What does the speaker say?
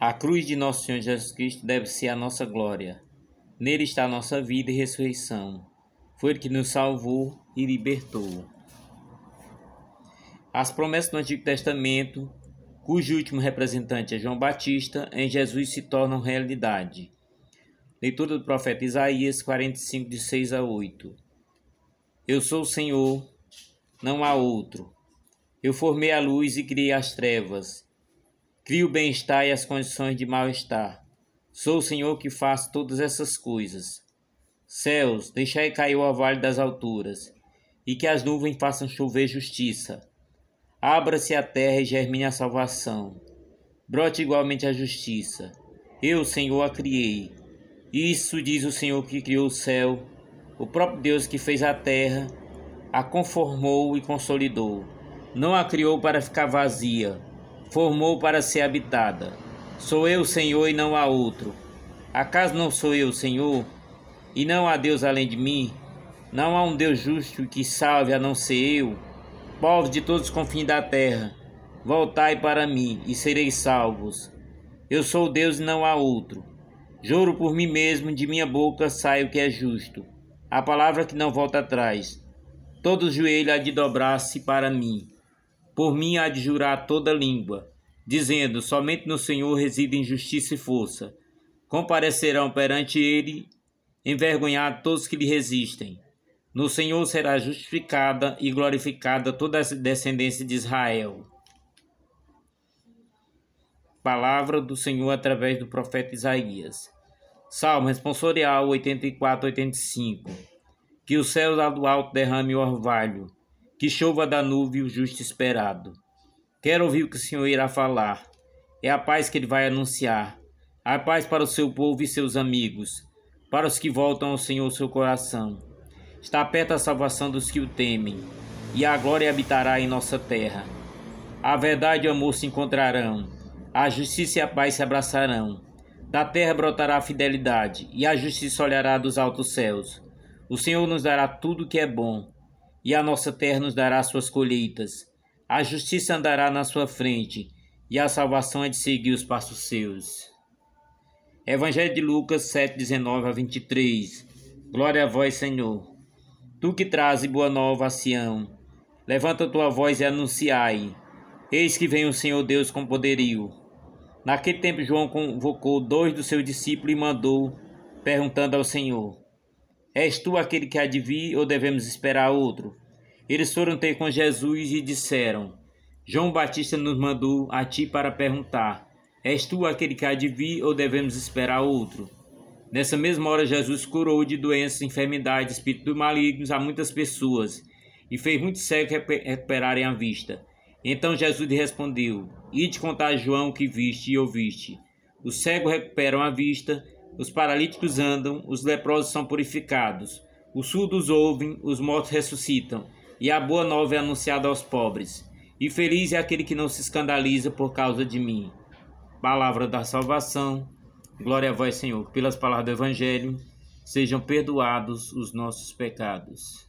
A cruz de nosso Senhor Jesus Cristo deve ser a nossa glória. Nele está a nossa vida e ressurreição. Foi ele que nos salvou e libertou. As promessas do Antigo Testamento, cujo último representante é João Batista, em Jesus se tornam realidade. Leitura do profeta Isaías 45, de 6 a 8. Eu sou o Senhor, não há outro. Eu formei a luz e criei as trevas. Crio o bem-estar e as condições de mal-estar. Sou o Senhor que faço todas essas coisas. Céus, deixai cair o orvalho das alturas, e que as nuvens façam chover justiça. Abra-se a terra e germine a salvação. Brote igualmente a justiça. Eu, Senhor, a criei. Isso diz o Senhor que criou o céu, o próprio Deus que fez a terra, a conformou e consolidou. Não a criou para ficar vazia, formou para ser habitada. Sou eu, Senhor, e não há outro. Acaso não sou eu, Senhor, e não há Deus além de mim? Não há um Deus justo que salve a não ser eu? Povos de todos os confins da terra, voltai para mim e sereis salvos. Eu sou Deus e não há outro. Juro por mim mesmo, de minha boca sai o que é justo, a palavra que não volta atrás. Todo joelho há de dobrar-se para mim por mim há de jurar toda língua, dizendo: Somente no Senhor reside justiça e força. Comparecerão perante ele, envergonhados todos que lhe resistem. No Senhor será justificada e glorificada toda a descendência de Israel. Palavra do Senhor através do profeta Isaías. Salmo responsorial 84-85. Que os céus lá do alto derrame o orvalho que chova da nuvem o justo esperado. Quero ouvir o que o Senhor irá falar. É a paz que ele vai anunciar. A paz para o seu povo e seus amigos, para os que voltam ao Senhor seu coração. Está perto a salvação dos que o temem, e a glória habitará em nossa terra. A verdade e o amor se encontrarão, a justiça e a paz se abraçarão. Da terra brotará a fidelidade, e a justiça olhará dos altos céus. O Senhor nos dará tudo o que é bom e a nossa terra nos dará suas colheitas. A justiça andará na sua frente, e a salvação é de seguir os passos seus. Evangelho de Lucas 7, 19 a 23. Glória a vós, Senhor. Tu que trazes boa nova a Sião, levanta tua voz e anunciai. Eis que vem o Senhor Deus com poderio. Naquele tempo, João convocou dois dos seus discípulos e mandou, perguntando ao Senhor: És tu aquele que há de vir ou devemos esperar outro? Eles foram ter com Jesus e disseram: João Batista nos mandou a ti para perguntar: És tu aquele que há de vir ou devemos esperar outro? Nessa mesma hora, Jesus curou de doenças, enfermidades, espíritos malignos a muitas pessoas e fez muitos cegos recuperarem a vista. Então Jesus respondeu: Ide contar a João o que viste e ouviste. Os cegos recuperam a vista os paralíticos andam, os leprosos são purificados, os surdos ouvem, os mortos ressuscitam, e a boa nova é anunciada aos pobres. E feliz é aquele que não se escandaliza por causa de mim. Palavra da salvação. Glória a vós, Senhor. Pelas palavras do Evangelho, sejam perdoados os nossos pecados.